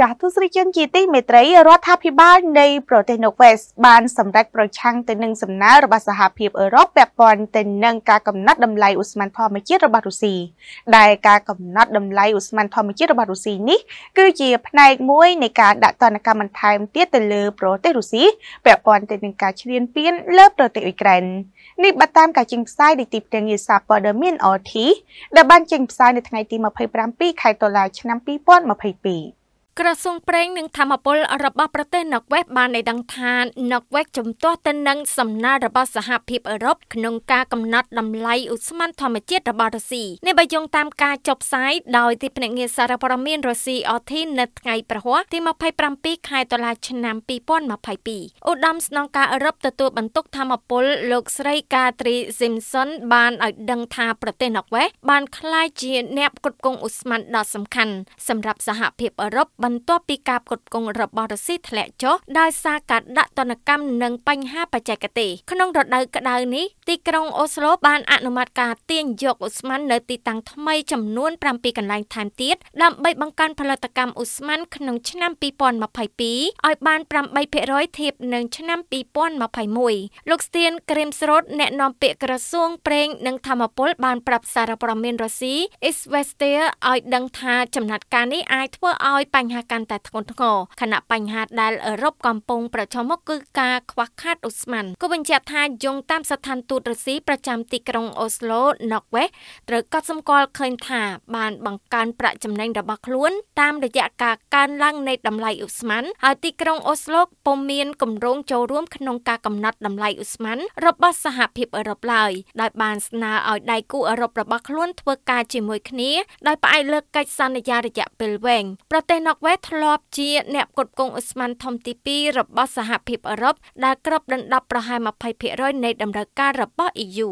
ចាស់ទស្សនិកជនជាទីមេត្រីរដ្ឋាភិបាលនៃប្រទេសណូវេសបានសម្រេចប្រឆាំងទៅនឹងសំណើរបស់សហភាពអឺរ៉ុបពាក់ព័ន្ធទៅនឹងការកំណត់តម្លៃឧស្ម័នធម្មជាតិរបស់រុស្ស៊ីដែលការកំណត់តម្លៃឧស្ម័នធម្មជាតិរបស់រុស្ស៊ីនេះគឺជា ផ្នែកមួយនៃការដាក់ទណ្ឌកម្មបន្ថែមទៀតទៅលើប្រទេសរុស្ស៊ីពាក់ព័ន្ធទៅនឹងការឈ្លានពានលើប្រទេសអ៊ុយក្រែននេះបើតាមការចេញផ្សាយនៃទីភ្នាក់ងារសារព័ត៌មាន RT ដែលបានចេញផ្សាយនៅថ្ងៃទី25ខែតុលាឆ្នាំ2022ក្រសួងប្រេងនិងធម្មពលរបស់ប្រទេសណ័រវេសបានឲ្យដឹងថាណ័រវេសជំទាស់ទៅនឹងសំណើរបស់សហភាពអឺរ៉ុបក្នុងការកំណត់តម្លៃឧស្ម័នធម្មជាតិរបស់រុស្ស៊ីនេះបើយោងតាមការចុះផ្សាយដោយទីភ្នាក់ងារសារព័ត៌មានរុស្ស៊ីអធិនៅថ្ងៃប្រហ័សទី27ខែតុលាឆ្នាំ2022ឧត្តមស្នងការអឺរ៉ុបទទួលបន្ទុកធម្មពលលោកស្រីកាត្រីស៊ីមសុនបានឲ្យដឹងថាប្រទេសណ័រវេសបានក្លាយជាអ្នកគ្រប់គ្រងឧស្ម័នដ៏សំខាន់សម្រាប់សហភាពអឺរ៉ុបបន្ទាប់ពីការផ្គត់ផ្គង់របស់រុស្ស៊ីធ្លាក់ចុះដោយសារការដាក់ទណ្ឌកម្មនិងបញ្ហាបច្ចេកទេសក្នុងរដូវក្តៅនេះទីក្រុងអូស្ឡូបានអនុម័តការទាញយកអូស្មန်នៅទីតាំងថ្មីចំនួន7កន្លែងថែមទៀតដើម្បីបង្កើនផលិតកម្មអូស្មန်ក្នុងឆ្នាំ2022ឲ្យបាន8%ធៀបនឹងឆ្នាំ2021លោកស្ទៀនក្រេមស្រូតអ្នកនាំពាក្យក្រសួងប្រេង និងធម្មពល បានប្រាប់សារព័ត៌មានរុស្ស៊ី Izvestia ឲ្យដឹងថាចំណាត់ការនេះអាចធ្វើឲ្យបញ្បញ្ហាកាន់តែធ្ងន់ធ្ងរខណៈបញ្ហាដែលអឺរ៉ុបកំពុងប្រឈមមុខគឺការខ្វះខាតឧស្ម័នគូបញ្ជាក់ថាយោងតាមស្ថានទូតរុស្ស៊ីប្រចាំទីក្រុងអូស្ឡូណកវេសត្រូវកត់សម្គាល់ឃើញថា បានបង្កើនប្រាក់ចំណេញរបស់ខ្លួនតាមរយៈការកើនឡើងនៃតម្លៃឧស្ម័នហើយទីក្រុងអូស្ឡូពុំមានគម្រោងចូលរួមក្នុងការកំណត់តម្លៃឧស្ម័នរបស់សហភាពអឺរ៉ុបឡើយដោយបានស្នើឲ្យដៃគូអឺរ៉ុបរបស់ខ្លួន ធ្វើការជាមួយគ្នាដោយផ្អែកលើកិច្ចសន្យារយៈពេលវែងប្រទេសណកវេសធ្លាប់ជាអ្នកផ្គត់ផ្គង់អ៊ុស្មានធំទី2របស់សហភាពអឺរ៉ុបដែលគ្របដណ្ដប់ប្រហែល20%នៃតម្រូវការរបស់ EU